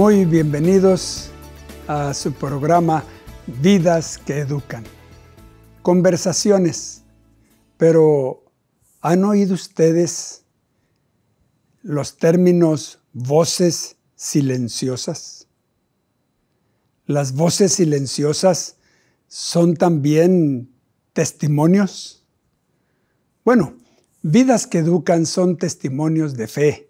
Muy bienvenidos a su programa Vidas que Educan. Conversaciones. Pero, ¿han oído ustedes los términos voces silenciosas? Las voces silenciosas son también testimonios. Bueno, vidas que educan son testimonios de fe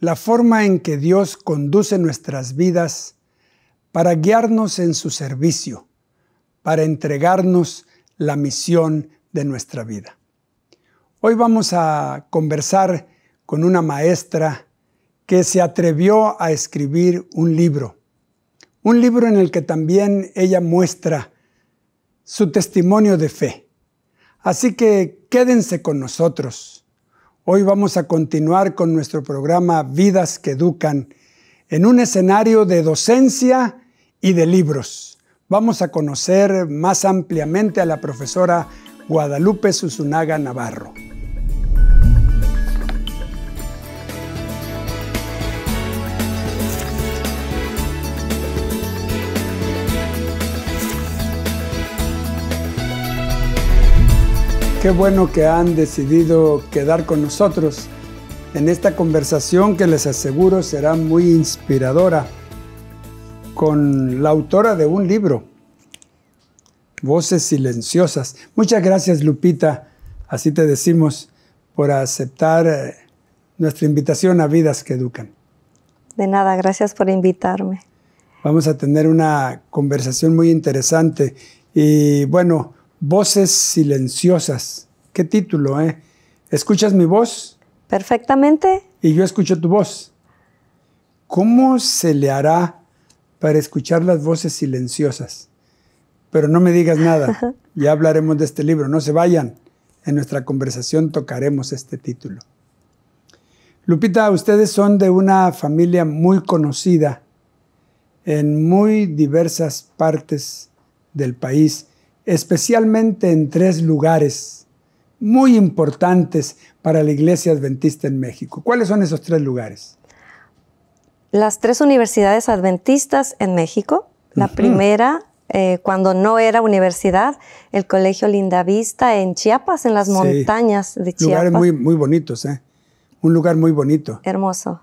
la forma en que Dios conduce nuestras vidas para guiarnos en su servicio, para entregarnos la misión de nuestra vida. Hoy vamos a conversar con una maestra que se atrevió a escribir un libro, un libro en el que también ella muestra su testimonio de fe. Así que quédense con nosotros Hoy vamos a continuar con nuestro programa Vidas que Educan en un escenario de docencia y de libros. Vamos a conocer más ampliamente a la profesora Guadalupe Susunaga Navarro. Qué bueno que han decidido quedar con nosotros en esta conversación que les aseguro será muy inspiradora con la autora de un libro, Voces Silenciosas. Muchas gracias Lupita, así te decimos, por aceptar eh, nuestra invitación a Vidas que Educan. De nada, gracias por invitarme. Vamos a tener una conversación muy interesante y bueno, Voces silenciosas. Qué título, ¿eh? ¿Escuchas mi voz? Perfectamente. Y yo escucho tu voz. ¿Cómo se le hará para escuchar las voces silenciosas? Pero no me digas nada. ya hablaremos de este libro. No se vayan. En nuestra conversación tocaremos este título. Lupita, ustedes son de una familia muy conocida en muy diversas partes del país especialmente en tres lugares muy importantes para la Iglesia Adventista en México. ¿Cuáles son esos tres lugares? Las tres universidades adventistas en México. La primera, eh, cuando no era universidad, el Colegio Lindavista en Chiapas, en las montañas de Chiapas. Lugares muy, muy bonitos, ¿eh? Un lugar muy bonito. Hermoso,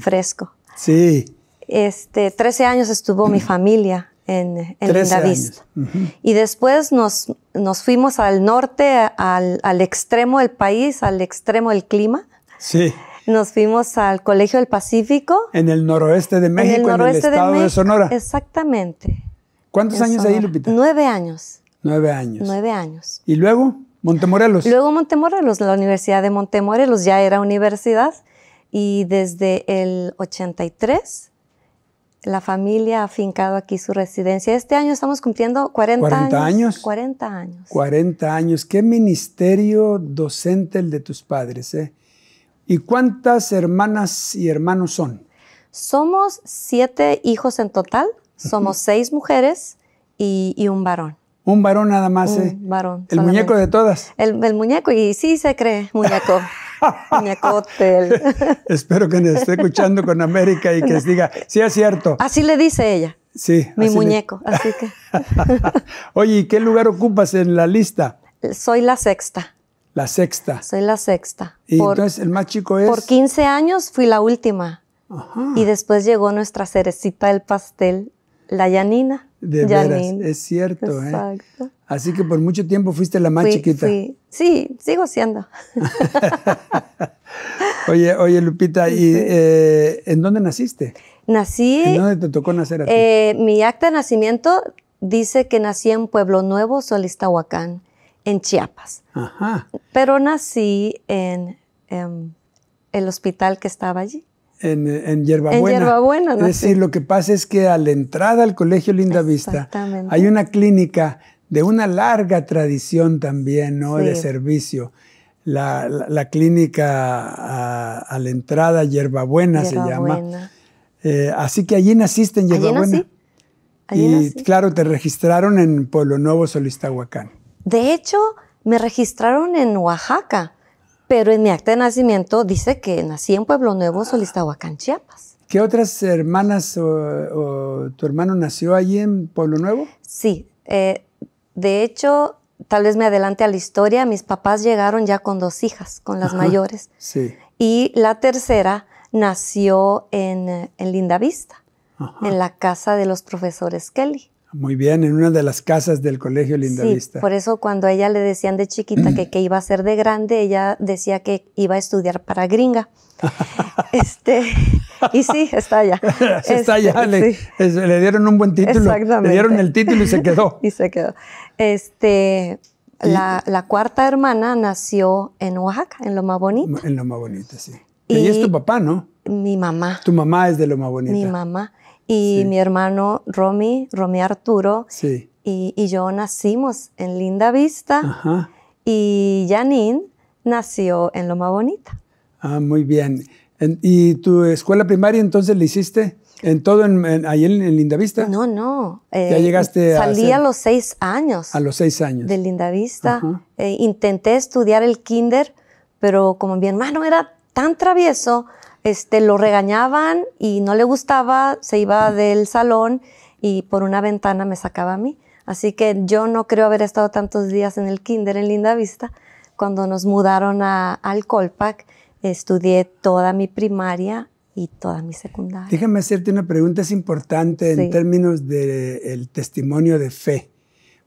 fresco. Sí. Este, 13 años estuvo mi familia en, en Vista. Y después nos, nos fuimos al norte, al, extremo del país, al extremo del clima. Sí. Nos fuimos al Colegio del Pacífico. En el noroeste de México, en el, estado de, Sonora. Exactamente. ¿Cuántos años ahí, Lupita? Nueve años. Nueve años. Nueve años. ¿Y luego? Montemorelos. Luego Montemorelos, la Universidad de Montemorelos ya era universidad y desde el 83 la familia ha fincado aquí su residencia. Este año estamos cumpliendo 40, años, 40 años. 40 años. Qué ministerio docente el de tus padres. Eh. ¿Y cuántas hermanas y hermanos son? Somos siete hijos en total. Somos seis mujeres y, un varón. Un varón nada más, un eh. varón. El muñeco de todas. el muñeco, y sí se cree muñeco. hotel. Espero que nos esté escuchando con América y que les diga, sí es cierto. Así le dice ella. Sí. Mi muñeco, así que. Oye, ¿y qué lugar ocupas en la lista? Soy la sexta. La sexta. Soy la sexta. Y entonces el más chico es. Por 15 años fui la última. Y después llegó nuestra cerecita del pastel, la Yanina. De veras, es cierto. ¿eh? Exacto. Así que por mucho tiempo fuiste la más chiquita. Sí, sigo siendo. oye, oye, Lupita, ¿y eh, en dónde naciste? Nací. ¿En dónde te tocó nacer a ti? Eh, mi acta de nacimiento dice que nací en Pueblo Nuevo, Solistahuacán, en Chiapas. Ajá. Pero nací en em, el hospital que estaba allí en, en es decir, lo que pasa es que a la entrada al Colegio Linda Vista hay una clínica de una larga tradición también, ¿no? De servicio. La, clínica a, la entrada, Yerbabuena, se llama. Eh, así que allí naciste en Yerbabuena. y claro, te registraron en Pueblo Nuevo, Solistahuacán. De hecho, me registraron en Oaxaca, pero en mi acta de nacimiento dice que nací en Pueblo Nuevo, Solistahuacán, Chiapas. ¿Qué otras hermanas o, tu hermano nació allí en Pueblo Nuevo? Sí, eh, de hecho, tal vez me adelante a la historia, mis papás llegaron ya con dos hijas, con las mayores. Sí. Y la tercera nació en, eh, Linda Vista, en la casa de los profesores Kelly. Muy bien, en una de las casas del colegio Lindavista. Sí, por eso cuando a ella le decían de chiquita que, iba a ser de grande, ella decía que iba a estudiar para gringa. este, y sí, está allá. está allá, este, le, dieron un buen título. Exactamente. Le dieron el título y se quedó. y se quedó. Este, la, cuarta hermana nació en Oaxaca, en Loma Bonita. En Loma Bonita, sí. Y, y es tu papá, ¿no? Mi mamá. Tu mamá es de Loma Bonita. Mi mamá y mi hermano Romy, Romy Arturo, sí. y, yo nacimos en Linda Vista y Janine nació en Loma Bonita. Ah, muy bien. ¿Y tu escuela primaria entonces la hiciste? ¿En todo en, en, Lindavista? No, no. ya eh, llegaste a. Salí a, los seis años. A los seis años. De Linda Vista. Eh, intenté estudiar el kinder, pero como mi hermano era tan travieso, este, lo regañaban y no le gustaba, se iba del salón y por una ventana me sacaba a mí. Así que yo no creo haber estado tantos días en el kinder en Linda Vista. Cuando nos mudaron a, al Colpac, estudié toda mi primaria y toda mi secundaria. Déjame hacerte una pregunta, es importante en términos del testimonio de fe,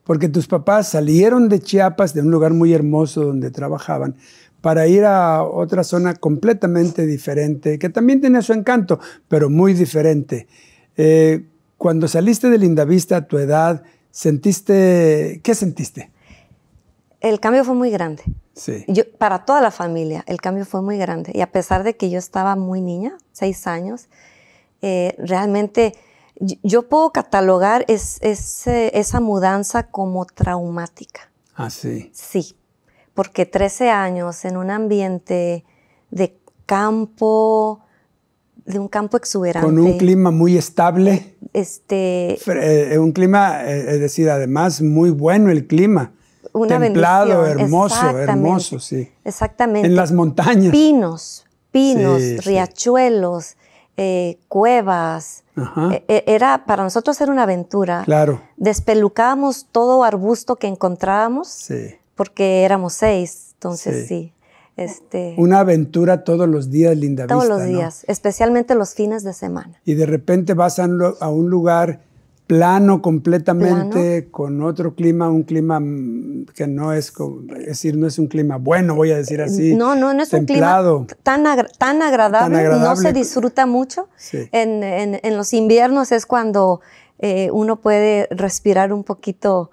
porque tus papás salieron de Chiapas, de un lugar muy hermoso donde trabajaban, para ir a otra zona completamente diferente, que también tiene su encanto, pero muy diferente. Eh, cuando saliste de Lindavista a tu edad, ¿sentiste qué sentiste? El cambio fue muy grande. Sí. para toda la familia, el cambio fue muy grande. Y a pesar de que yo estaba muy niña, seis años, eh, realmente yo puedo catalogar esa mudanza como traumática. Ah, sí. Sí, porque 13 años en un ambiente de campo, de un campo exuberante. Con un clima muy estable. Este. Eh, un clima, eh, es decir, además muy bueno el clima. Una Templado, hermoso, hermoso, sí. Exactamente. En las montañas. Pinos, pinos, riachuelos, eh, cuevas. E, e, era, para nosotros era una aventura. Claro. Despelucábamos todo arbusto que encontrábamos. Sí porque éramos seis, entonces sí. este, Una aventura todos los días, Linda Todos los días, especialmente los fines de semana. Y de repente vas a un, lugar plano completamente, con otro clima, un clima que no es, es decir, no es un clima bueno, voy a decir así. No, no, no es un clima tan, tan, agradable, no se disfruta mucho. En, los inviernos es cuando eh, uno puede respirar un poquito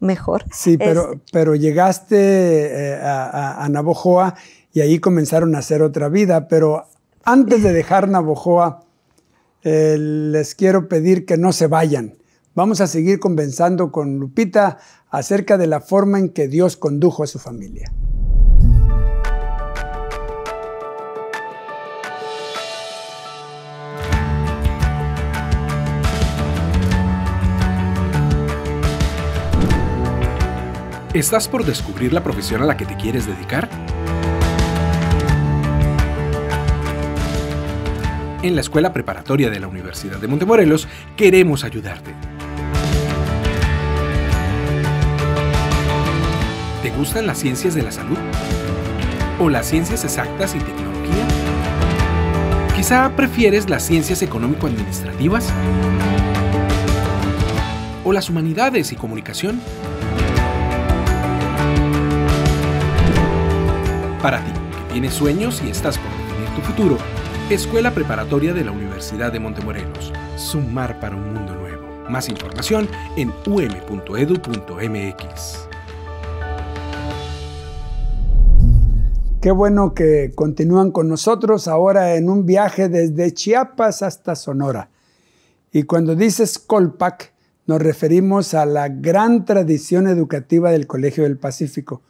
mejor. Sí, pero, pero llegaste eh, a, a, Navojoa y ahí comenzaron a hacer otra vida, pero antes de dejar Navojoa, eh, les quiero pedir que no se vayan. Vamos a seguir conversando con Lupita acerca de la forma en que Dios condujo a su familia. ¿Estás por descubrir la profesión a la que te quieres dedicar? En la Escuela Preparatoria de la Universidad de Montemorelos queremos ayudarte. ¿Te gustan las ciencias de la salud? ¿O las ciencias exactas y tecnología? ¿Quizá prefieres las ciencias económico-administrativas? ¿O las humanidades y comunicación? Para ti, que tienes sueños y estás por definir tu futuro, Escuela Preparatoria de la Universidad de Montemorelos. Sumar para un mundo nuevo. Más información en um.edu.mx. Qué bueno que continúan con nosotros ahora en un viaje desde Chiapas hasta Sonora. Y cuando dices Colpac, nos referimos a la gran tradición educativa del Colegio del Pacífico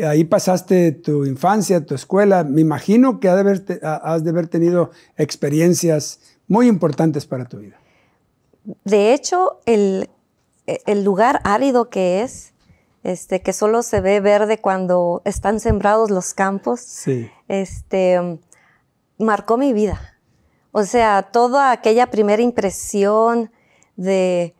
Ahí pasaste tu infancia, tu escuela. Me imagino que has de haber tenido experiencias muy importantes para tu vida. De hecho, e, el, lugar árido que es, este, que solo se ve verde cuando están sembrados los campos, este, marcó mi vida. O sea, toda aquella primera impresión de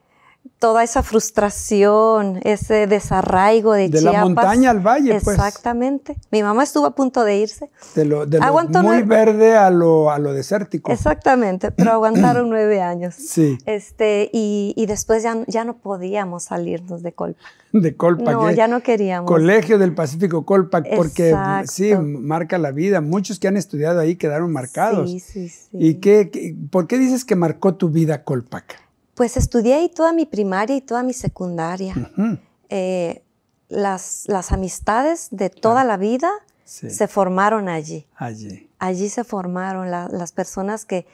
toda esa frustración, ese desarraigo de, De la montaña al valle, Exactamente. pues. Exactamente. Mi mamá estuvo a punto de irse. De lo, de muy verde a lo, a lo desértico. Exactamente, pero aguantaron nueve años. Sí. Este, y, después ya, no podíamos salirnos de Colpa. De Colpa. No, eh. ya no queríamos. Colegio del Pacífico Colpac, porque sí, marca la vida. Muchos que han estudiado ahí quedaron marcados. Sí, sí, sí. ¿Y por qué dices que marcó tu vida Colpac? Pues estudié ahí toda mi primaria y toda mi secundaria. Eh, las, amistades de toda la vida se formaron allí. Allí. Allí se formaron las personas que,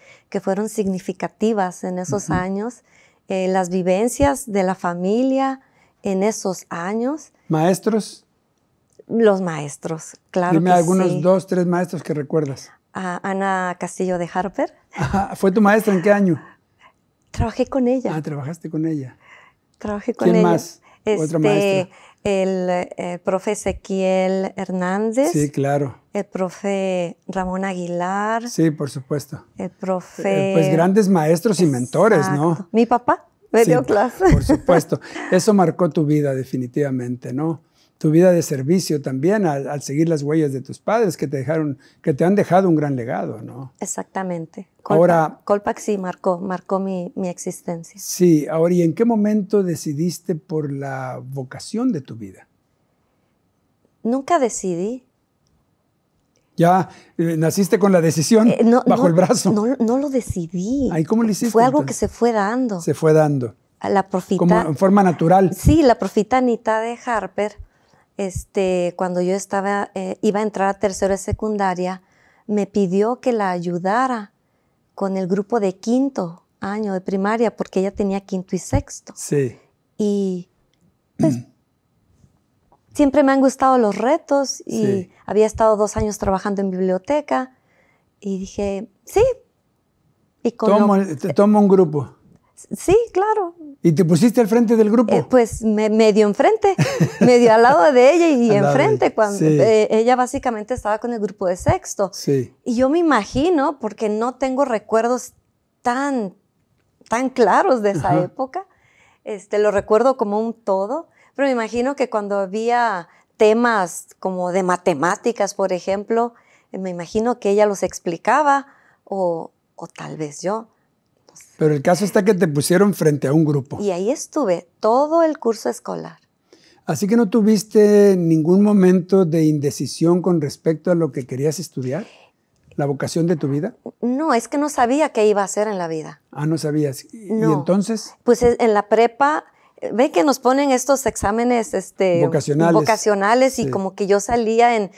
fueron significativas en esos años, eh, las vivencias de la familia en esos años. ¿Maestros? Los maestros, claro. Dime algunos dos, tres maestros que recuerdas. Ana Castillo de Harper. ¿Fue tu maestra en qué año? Trabajé con ella. Ah, trabajaste con ella. Trabajé con ¿Quién más? Este, Otra El eh, profe Ezequiel Hernández. Sí, claro. El profe Ramón Aguilar. Sí, por supuesto. El profe. Eh, pues grandes maestros y mentores, ¿no? Mi papá me dio clase. Por supuesto. Eso marcó tu vida, definitivamente, ¿no? tu vida de servicio también al, seguir las huellas de tus padres que te dejaron, que te han dejado un gran legado, ¿no? Exactamente. Colpa, Colpac sí marcó, marcó mi, existencia. Sí, ahora, ¿y en qué momento decidiste por la vocación de tu vida? Nunca decidí. Ya eh, naciste con la decisión eh, bajo el brazo. No, no lo decidí. ¿Ay, ¿Cómo lo hiciste? Fue algo que se fue dando. Se fue dando la profita. Como en forma natural. Sí, la profitanita de Harper este, cuando yo estaba, eh, iba a entrar a tercero de secundaria, me pidió que la ayudara con el grupo de quinto año de primaria, porque ella tenía quinto y sexto. Sí. Y pues, siempre me han gustado los retos y había estado dos años trabajando en biblioteca y dije, sí. Y con toma un grupo. Sí, claro. ¿Y te pusiste al frente del grupo? Eh, pues me, medio enfrente, medio al lado de ella y enfrente. Cuando, eh, ella básicamente estaba con el grupo de sexto. Y yo me imagino, porque no tengo recuerdos tan, claros de esa época, este, lo recuerdo como un todo, pero me imagino que cuando había temas como de matemáticas, por ejemplo, eh, me imagino que ella los explicaba o tal vez yo pero el caso está que te pusieron frente a un grupo. Y ahí estuve todo el curso escolar. Así que no tuviste ningún momento de indecisión con respecto a lo que querías estudiar, la vocación de tu vida. No, es que no sabía qué iba a hacer en la vida. Ah, no sabías. ¿Y, entonces? Pues eh, en la prepa ve que nos ponen estos exámenes este, vocacionales. y como que yo salía en,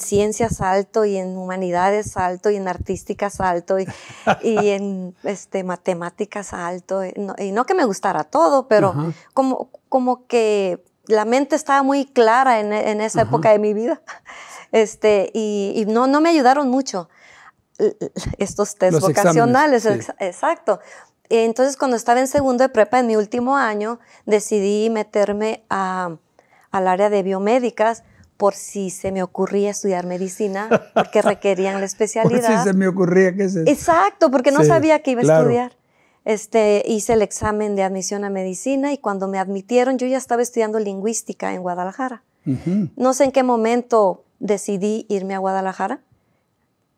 ciencias alto y en humanidades alto y en artísticas alto y, en este, matemáticas alto. Y no, que me gustara todo, pero como, que la mente estaba muy clara en, esa época de mi vida. Este, y, no, me ayudaron mucho estos test vocacionales. Exacto. Entonces, cuando estaba en segundo de prepa, en mi último año, decidí meterme a, al área de biomédicas por si se me ocurría estudiar medicina, porque requerían la especialidad. por si se me ocurría, ¿qué es Exacto, porque no sabía que iba a estudiar. Este, hice el examen de admisión a medicina y cuando me admitieron yo ya estaba estudiando lingüística en Guadalajara. No sé en qué momento decidí irme a Guadalajara.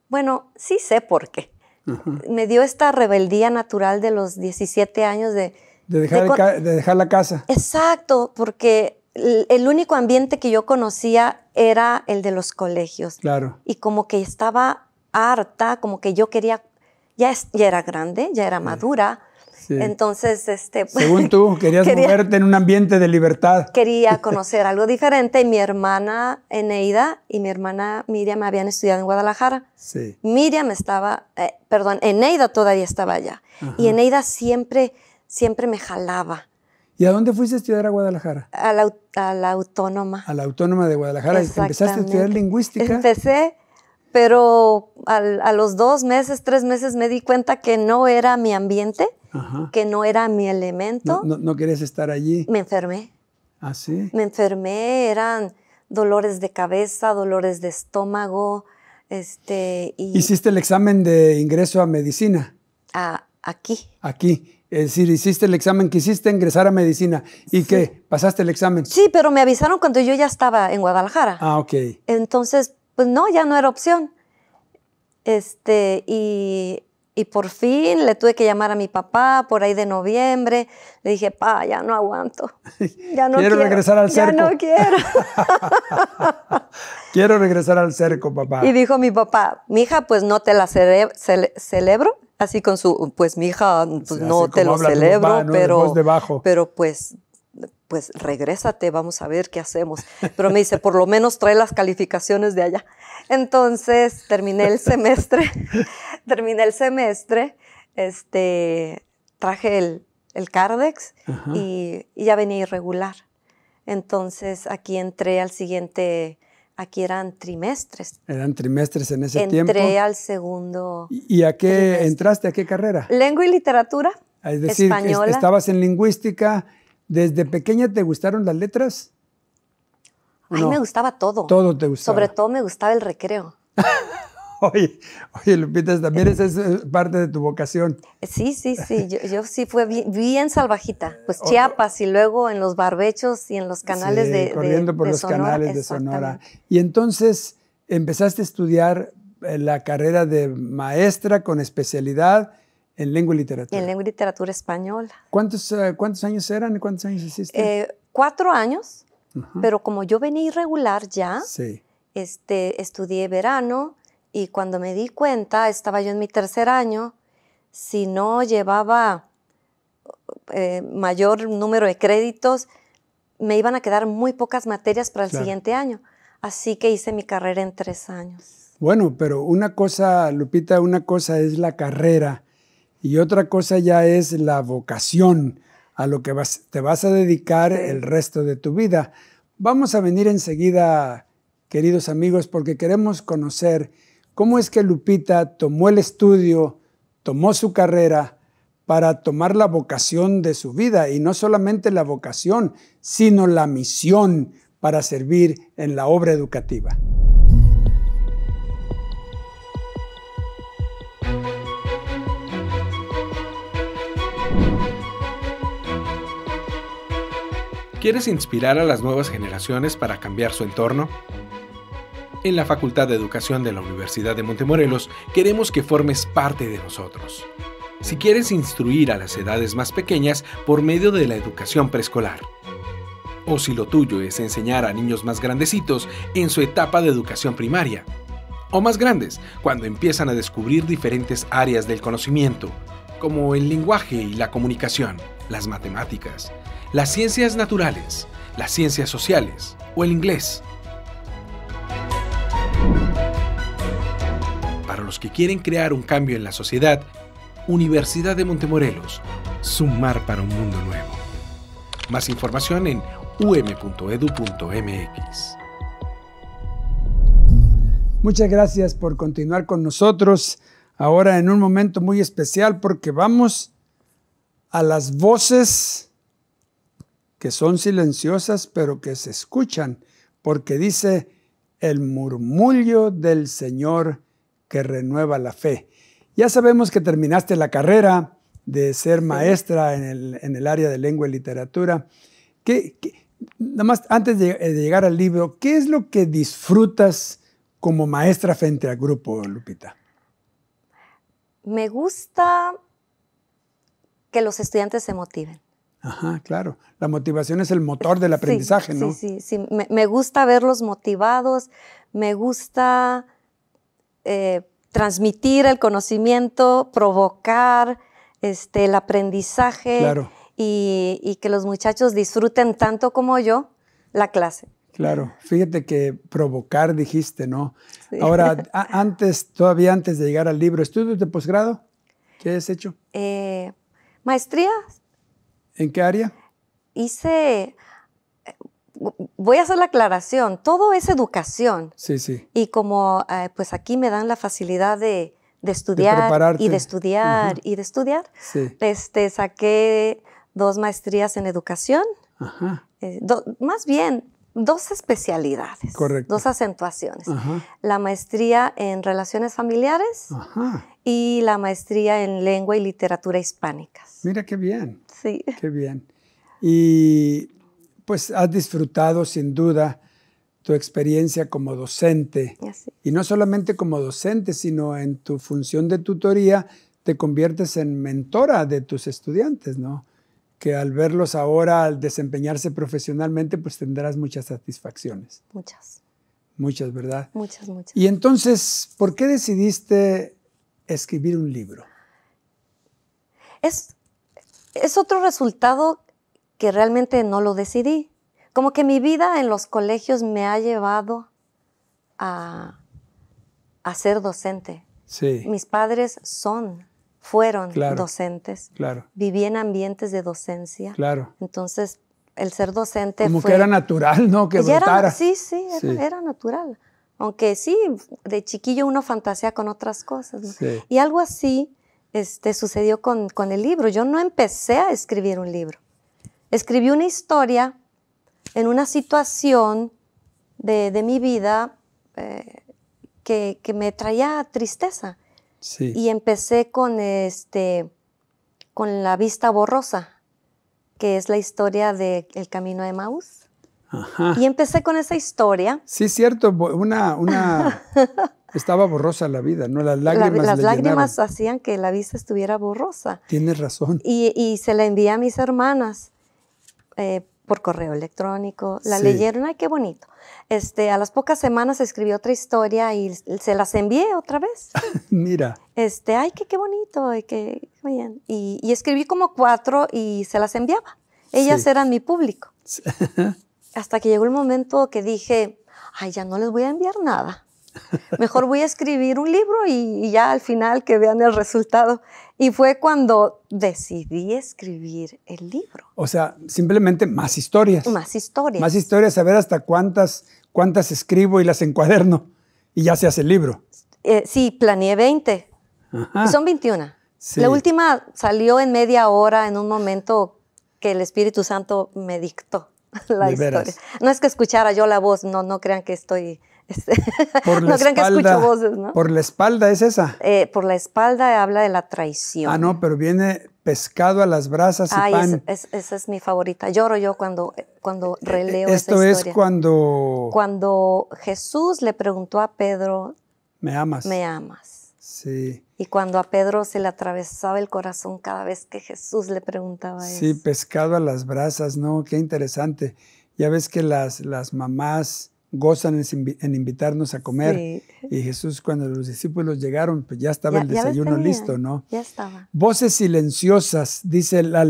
Bueno, sí sé por qué me dio esta rebeldía natural de los 17 años de... De dejar, la casa. Exacto, porque el único ambiente que yo conocía era el de los colegios. Claro. Y como que estaba harta, como que yo quería, ya, ya era grande, ya era madura, entonces, este... Pues, Según tú, querías moverte en un ambiente de libertad. Quería conocer algo diferente. Mi hermana Eneida y mi hermana Miriam habían estudiado en Guadalajara. Sí. Miriam estaba, eh, perdón, Eneida todavía estaba allá. Y Eneida siempre, siempre me jalaba. ¿Y a dónde fuiste a estudiar a Guadalajara? A la, a la autónoma. A la autónoma de Guadalajara. ¿Y empezaste a estudiar lingüística? Empecé pero a los dos meses, tres meses me di cuenta que no era mi ambiente que no era mi elemento. No, querías estar allí. Me enfermé. ¿Ah, sí? Me enfermé, eran dolores de cabeza, dolores de estómago. Este, y ¿Hiciste el examen de ingreso a medicina? aquí. Aquí. Es decir, hiciste el examen, quisiste ingresar a medicina. ¿Y que qué? ¿Pasaste el examen? Sí, pero me avisaron cuando yo ya estaba en Guadalajara. Ah, ok. Entonces, pues no, ya no era opción. Este, y y por fin le tuve que llamar a mi papá por ahí de noviembre. Le dije, pa, ya no aguanto. Ya no quiero, quiero, regresar al cerco. Ya no quiero. quiero regresar al cerco, papá. Y dijo mi papá, mi hija, pues no te la cele cele celebro. Así con su, pues mi hija, pues no te lo celebro, pero, pero pues pues regrésate, vamos a ver qué hacemos. Pero me dice, por lo menos trae las calificaciones de allá. Entonces terminé el semestre, terminé el semestre, este, traje el, Cardex y, ya venía irregular. Entonces aquí entré al siguiente, aquí eran trimestres. Eran trimestres en ese tiempo. Entré al segundo. ¿Y, a qué entraste? ¿A qué carrera? Lengua y literatura. Es decir, estabas en lingüística ¿Desde pequeña te gustaron las letras? A mí me gustaba todo. Todo te gustaba. Sobre todo me gustaba el recreo. oye, Lupita, también esa es eh, parte de tu vocación. Sí, sí, sí. Yo, sí fui bien, salvajita. Pues Chiapas y luego en los barbechos y en los canales sí, de, Corriendo por los canales de Sonora. Y entonces empezaste a estudiar eh, la carrera de maestra con especialidad en lengua y literatura. En lengua y literatura española. ¿Cuántos, eh, cuántos años eran y cuántos años hiciste? Eh, cuatro años, pero como yo venía irregular ya, este, estudié verano y cuando me di cuenta, estaba yo en mi tercer año, si no llevaba eh, mayor número de créditos, me iban a quedar muy pocas materias para el siguiente año. Así que hice mi carrera en tres años. Bueno, pero una cosa, Lupita, una cosa es la carrera y otra cosa ya es la vocación a lo que te vas a dedicar el resto de tu vida. Vamos a venir enseguida, queridos amigos, porque queremos conocer cómo es que Lupita tomó el estudio, tomó su carrera para tomar la vocación de su vida y no solamente la vocación, sino la misión para servir en la obra educativa. ¿Quieres inspirar a las nuevas generaciones para cambiar su entorno? En la Facultad de Educación de la Universidad de Montemorelos queremos que formes parte de nosotros. Si quieres instruir a las edades más pequeñas por medio de la educación preescolar, o si lo tuyo es enseñar a niños más grandecitos en su etapa de educación primaria, o más grandes, cuando empiezan a descubrir diferentes áreas del conocimiento, como el lenguaje y la comunicación, las matemáticas, las ciencias naturales, las ciencias sociales o el inglés. Para los que quieren crear un cambio en la sociedad, Universidad de Montemorelos, sumar para un mundo nuevo. Más información en um.edu.mx. Muchas gracias por continuar con nosotros ahora en un momento muy especial porque vamos a las voces que son silenciosas pero que se escuchan, porque dice el murmullo del Señor que renueva la fe. Ya sabemos que terminaste la carrera de ser maestra en el, área de lengua y literatura. ¿Qué, nada más antes de, eh, de, llegar al libro, ¿qué es lo que disfrutas como maestra frente al grupo, Lupita? Me gusta que los estudiantes se motiven. Ajá, claro. La motivación es el motor del aprendizaje, ¿no? Sí, sí, sí. Me, gusta verlos motivados, me gusta eh, transmitir el conocimiento, provocar este, el aprendizaje y, que los muchachos disfruten tanto como yo la clase. Claro, fíjate que provocar dijiste, ¿no? Ahora, antes, todavía antes de llegar al libro, ¿estudios de posgrado? ¿Qué has hecho? Eh, maestría. ¿En qué área? Hice, eh, voy a hacer la aclaración, todo es educación. Sí, sí. Y como eh, pues aquí me dan la facilidad de, estudiar y de estudiar y de estudiar, este, saqué dos maestrías en educación. Ajá. más bien, dos especialidades, dos acentuaciones. La maestría en relaciones familiares y la maestría en lengua y literatura hispánicas. Mira qué bien. Sí. Qué bien. Y pues has disfrutado sin duda tu experiencia como docente. Y no solamente como docente, sino en tu función de tutoría, te conviertes en mentora de tus estudiantes, ¿no? que al verlos ahora, al desempeñarse profesionalmente, pues tendrás muchas satisfacciones. Muchas. Muchas, ¿verdad? Muchas, muchas. Y entonces, ¿por qué decidiste escribir un libro? Es, otro resultado que realmente no lo decidí. Como que mi vida en los colegios me ha llevado a, a ser docente. Sí. Mis padres son fueron docentes, claro. viví en ambientes de docencia. Entonces, el ser docente Como que era natural, ¿no? Que Era, sí, sí era, natural. Aunque sí, de chiquillo uno fantasea con otras cosas. Y algo así este, sucedió con, el libro. Yo no empecé a escribir un libro. Escribí una historia en una situación de, mi vida eh, que, me traía tristeza. Y empecé con este con La vista borrosa, que es la historia de El camino de Maús. Y empecé con esa historia. Sí, cierto, una, una estaba borrosa la vida, ¿no? Las lágrimas. las lágrimas hacían que la vista estuviera borrosa. Tienes razón. Y, se la envié a mis hermanas eh, por correo electrónico, la leyeron, ay, qué bonito. Este, a las pocas semanas escribió otra historia y se las envié otra vez. Mira. Este, ay, qué, qué bonito, ay, qué, bien. Y, escribí como cuatro y se las enviaba. Ellas eran mi público. Hasta que llegó el momento que dije, ay, ya no les voy a enviar nada. Mejor voy a escribir un libro y, ya al final que vean el resultado. Y fue cuando decidí escribir el libro. O sea, simplemente más historias. Más historias. Más historias, a ver hasta cuántas, cuántas escribo y las encuaderno. Y ya se hace el libro. Eh, sí, planeé 20. Y son 21. La última salió en media hora, en un momento que el Espíritu Santo me dictó la historia. No es que escuchara yo la voz, no, no crean que estoy este, por no la crean que escucho voces, ¿no? Por la espalda es esa. Eh, por la espalda habla de la traición. Ah, no, pero viene pescado a las brasas esa es mi favorita. Lloro yo cuando, cuando eh, releo eh, Esto es cuando... Cuando Jesús le preguntó a Pedro... Me amas. Me amas. Sí. Y cuando a Pedro se le atravesaba el corazón cada vez que Jesús le preguntaba eso. Sí, pescado a las brasas, ¿no? Qué interesante. Ya ves que las, las mamás gozan en, invitarnos a comer. Y Jesús, cuando los discípulos llegaron, pues ya estaba el desayuno listo, ¿no? Ya estaba. Voces silenciosas, dice la,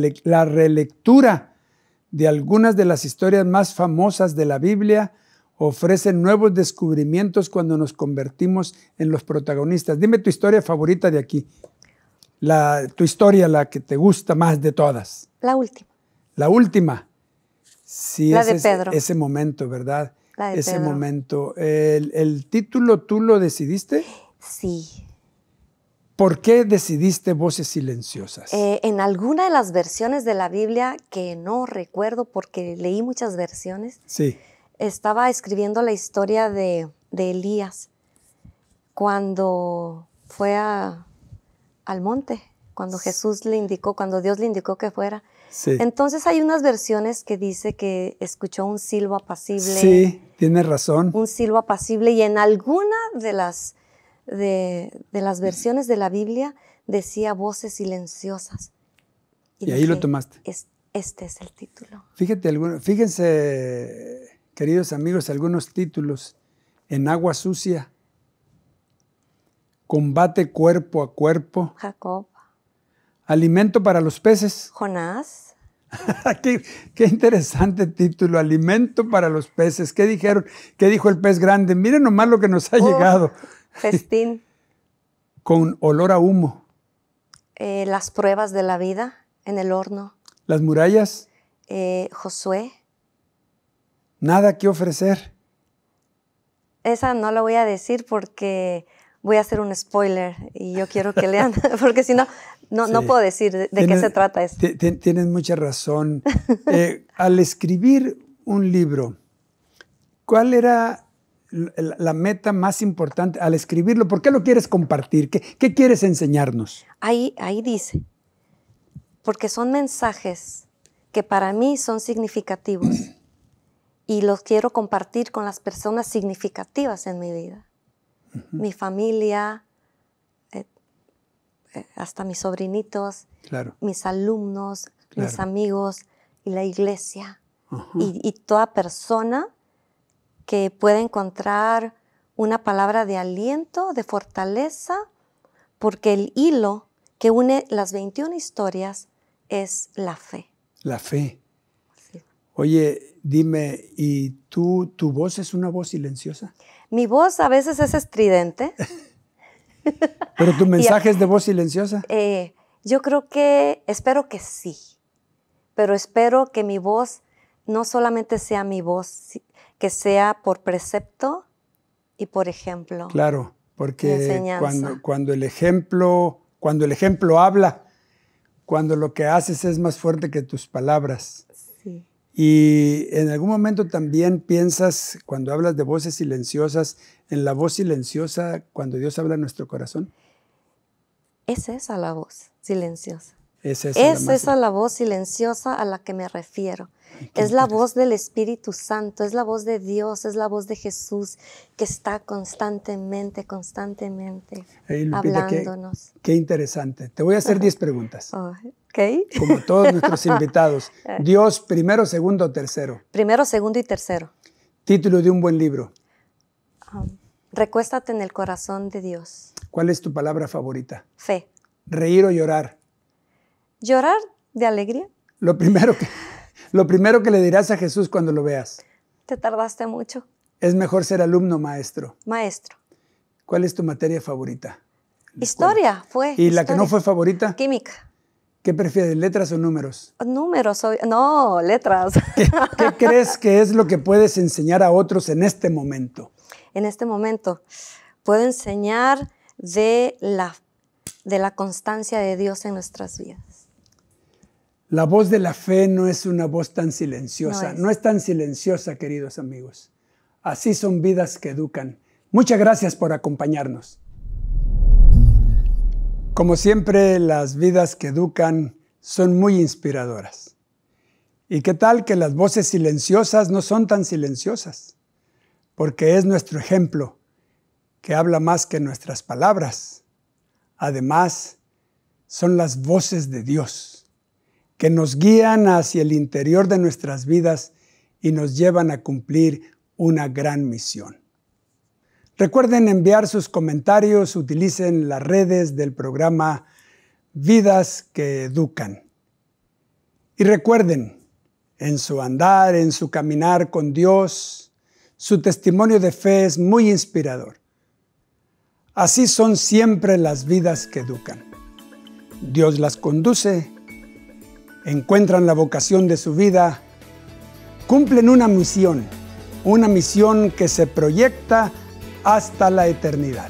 relectura de algunas de las historias más famosas de la Biblia, ofrecen nuevos descubrimientos cuando nos convertimos en los protagonistas. Dime tu historia favorita de aquí. La, tu historia, la que te gusta más de todas. La última. La última. Sí, la de Pedro. ese momento, ¿verdad? ese momento. El, título tú lo decidiste? Sí. ¿Por qué decidiste voces silenciosas? Eh, en alguna de las versiones de la Biblia, que no recuerdo porque leí muchas versiones, sí. estaba escribiendo la historia de, Elías cuando fue al monte, cuando Jesús le indicó, cuando Dios le indicó que fuera. Entonces hay unas versiones que dice que escuchó un silbo apacible. Sí. Tienes razón. Un silbo apacible. Y en alguna de las, de, las versiones de la Biblia decía voces silenciosas. Y, ahí lo tomaste. Es, este es el título. Fíjate, fíjense, queridos amigos, algunos títulos. En agua sucia, combate cuerpo a cuerpo. Jacob. Alimento para los peces. Jonás. qué, interesante título, alimento para los peces. ¿Qué dijeron? ¿Qué dijo el pez grande? Miren nomás lo que nos ha llegado. Festín. Con olor a humo. Eh, las pruebas de la vida en el horno. Las murallas. Eh, Josué. Nada que ofrecer. Esa no la voy a decir porque voy a hacer un spoiler y yo quiero que lean, porque si no, no, puedo decir de, qué se trata esto. Tienes mucha razón. Eh, al escribir un libro, ¿cuál era la, meta más importante al escribirlo? ¿Por qué lo quieres compartir? ¿Qué, quieres enseñarnos? Ahí, dice, porque son mensajes que para mí son significativos y los quiero compartir con las personas significativas en mi vida. Mi familia, eh, hasta mis sobrinitos, mis alumnos, mis amigos y la iglesia y, toda persona que pueda encontrar una palabra de aliento, de fortaleza, porque el hilo que une las 21 historias es la fe. La fe. Oye, dime, ¿y tú, tu voz es una voz silenciosa? Mi voz a veces es estridente. Pero tu mensaje es de voz silenciosa. Eh, yo creo que, espero que sí, pero espero que mi voz no solamente sea mi voz, que sea por precepto y por ejemplo. Claro, porque cuando, el ejemplo, cuando el ejemplo habla, cuando lo que haces es más fuerte que tus palabras. Y en algún momento también piensas, cuando hablas de voces silenciosas, en la voz silenciosa cuando Dios habla en nuestro corazón? Es esa la voz silenciosa. Es esa, es la, voz silenciosa a la que me refiero. Es la voz del Espíritu Santo, es la voz de Dios, es la voz de Jesús que está constantemente, constantemente hablándonos. Qué, interesante. Te voy a hacer 10 preguntas. Como todos nuestros invitados. Eh. Dios primero, segundo, tercero. Primero, segundo y tercero. Título de un buen libro recuéstate en el corazón de Dios. ¿Cuál es tu palabra favorita? Fe. ¿Reír o llorar? Llorar de alegría. Lo primero que, lo primero que le dirás a Jesús cuando lo veas. Te tardaste mucho. ¿Es mejor ser alumno maestro? Maestro. ¿Cuál es tu materia favorita? Historia fue. ¿Y la que no fue favorita? Química. ¿Qué prefieres, letras o números? Números, no, letras. ¿Qué, crees que es lo que puedes enseñar a otros en este momento? en este momento. Puedo enseñar de la, de la constancia de Dios en nuestras vidas. La voz de la fe no es una voz tan silenciosa, no es, no es tan silenciosa, queridos amigos. Así son vidas que educan. Muchas gracias por acompañarnos. Como siempre, las vidas que educan son muy inspiradoras. ¿Y qué tal que las voces silenciosas no son tan silenciosas? porque es nuestro ejemplo, que habla más que nuestras palabras. Además, son las voces de Dios, que nos guían hacia el interior de nuestras vidas y nos llevan a cumplir una gran misión. Recuerden enviar sus comentarios, utilicen las redes del programa Vidas que Educan. Y recuerden, en su andar, en su caminar con Dios, su testimonio de fe es muy inspirador. Así son siempre las vidas que educan. Dios las conduce, encuentran la vocación de su vida, cumplen una misión, una misión que se proyecta hasta la eternidad.